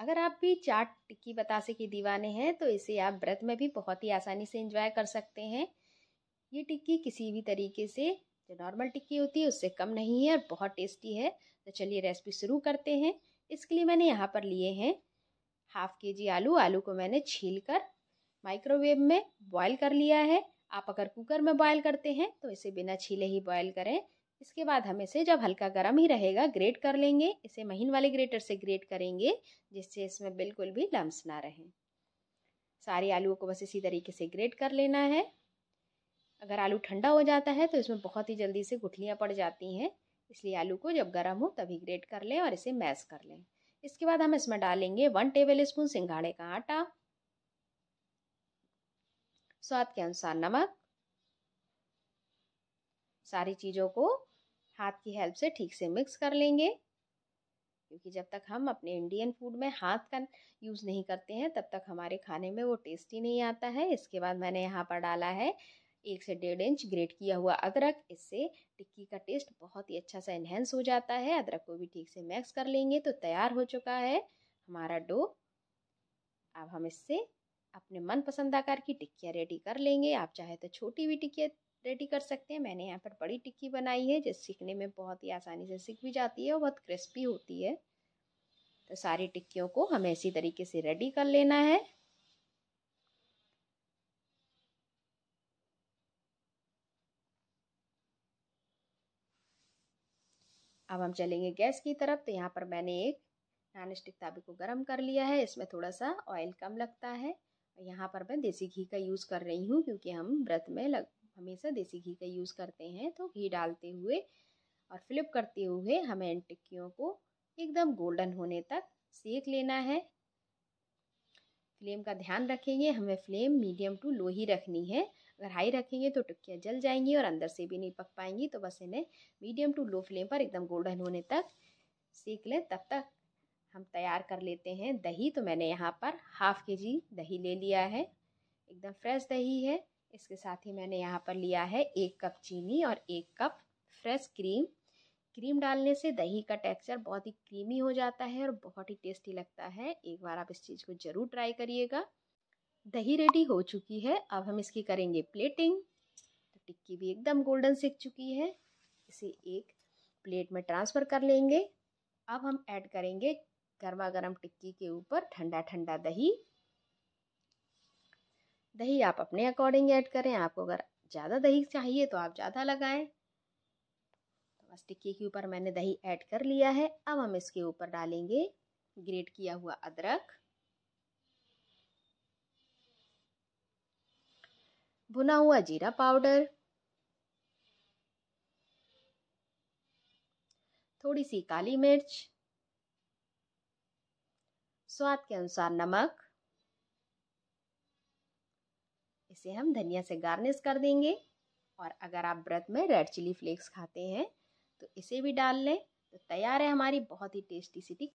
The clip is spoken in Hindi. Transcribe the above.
अगर आप भी चाट टिक्की बतासे के दीवाने हैं तो इसे आप व्रत में भी बहुत ही आसानी से इंजॉय कर सकते हैं ये टिक्की किसी भी तरीके से जो नॉर्मल टिक्की होती है उससे कम नहीं है और बहुत टेस्टी है तो चलिए रेसिपी शुरू करते हैं इसके लिए मैंने यहाँ पर लिए हैं हाफ के जी आलू आलू को मैंने छील कर माइक्रोवेव में बॉयल कर लिया है आप अगर कुकर में बॉयल करते हैं तो इसे बिना छीले ही बॉयल करें इसके बाद हम इसे जब हल्का गर्म ही रहेगा ग्रेट कर लेंगे इसे महीन वाले ग्रेटर से ग्रेट करेंगे जिससे इसमें बिल्कुल भी लम्स ना रहें सारे आलूओं को बस इसी तरीके से ग्रेट कर लेना है अगर आलू ठंडा हो जाता है तो इसमें बहुत ही जल्दी से गुठलियाँ पड़ जाती हैं इसलिए आलू को जब गर्म हो तभी ग्रेट कर लें और इसे मैश कर लें इसके बाद हम इसमें डालेंगे वन टेबल स्पून सिंघाड़े का आटा स्वाद के अनुसार नमक सारी चीज़ों को हाथ की हेल्प से ठीक से मिक्स कर लेंगे क्योंकि जब तक हम अपने इंडियन फूड में हाथ का यूज़ नहीं करते हैं तब तक हमारे खाने में वो टेस्ट ही नहीं आता है इसके बाद मैंने यहाँ पर डाला है एक से डेढ़ इंच ग्रेट किया हुआ अदरक इससे टिक्की का टेस्ट बहुत ही अच्छा सा इन्हेंस हो जाता है अदरक को भी ठीक से मिक्स कर लेंगे तो तैयार हो चुका है हमारा डो अब हम इससे अपने मनपसंद आकार की टिक्कियाँ रेडी कर लेंगे आप चाहे तो छोटी भी टिक्कियाँ रेडी कर सकते हैं मैंने यहाँ पर बड़ी टिक्की बनाई है जिस सीखने में बहुत ही आसानी से सीख भी जाती है और बहुत क्रिस्पी होती है तो सारी टिक्कियों को हमें इसी तरीके से रेडी कर लेना है अब हम चलेंगे गैस की तरफ तो यहाँ पर मैंने एक नॉन स्टिक ताबे को गर्म कर लिया है इसमें थोड़ा सा ऑयल कम लगता है यहाँ पर मैं देसी घी का यूज़ कर रही हूँ क्योंकि हम व्रत में लग हमेशा देसी घी का यूज़ करते हैं तो घी डालते हुए और फ्लिप करते हुए हमें इन टिक्कियों को एकदम गोल्डन होने तक सेक लेना है फ्लेम का ध्यान रखेंगे हमें फ्लेम मीडियम टू लो ही रखनी है अगर हाई रखेंगे तो टिक्कियाँ जल जाएंगी और अंदर से भी नहीं पक पाएंगी तो बस इन्हें मीडियम टू लो फ्लेम पर एकदम गोल्डन होने तक सेक लें तब तक हम तैयार कर लेते हैं दही तो मैंने यहाँ पर हाफ़ के जी दही ले लिया है एकदम फ्रेश दही है इसके साथ ही मैंने यहाँ पर लिया है एक कप चीनी और एक कप फ्रेश क्रीम क्रीम डालने से दही का टेक्सचर बहुत ही क्रीमी हो जाता है और बहुत ही टेस्टी लगता है एक बार आप इस चीज़ को ज़रूर ट्राई करिएगा दही रेडी हो चुकी है अब हम इसकी करेंगे प्लेटिंग तो टिक्की भी एकदम गोल्डन सीख चुकी है इसे एक प्लेट में ट्रांसफ़र कर लेंगे अब हम ऐड करेंगे गर्मा गर्म टिक्की के ऊपर ठंडा ठंडा दही दही आप अपने अकॉर्डिंग ऐड करें आपको अगर ज़्यादा दही चाहिए तो आप ज़्यादा लगाएं तो बस टिक्की के ऊपर मैंने दही ऐड कर लिया है अब हम इसके ऊपर डालेंगे ग्रेट किया हुआ अदरक भुना हुआ जीरा पाउडर थोड़ी सी काली मिर्च स्वाद के अनुसार नमक इसे हम धनिया से गार्निश कर देंगे और अगर आप व्रत में रेड चिली फ्लेक्स खाते हैं तो इसे भी डाल लें तो तैयार है हमारी बहुत ही टेस्टी सी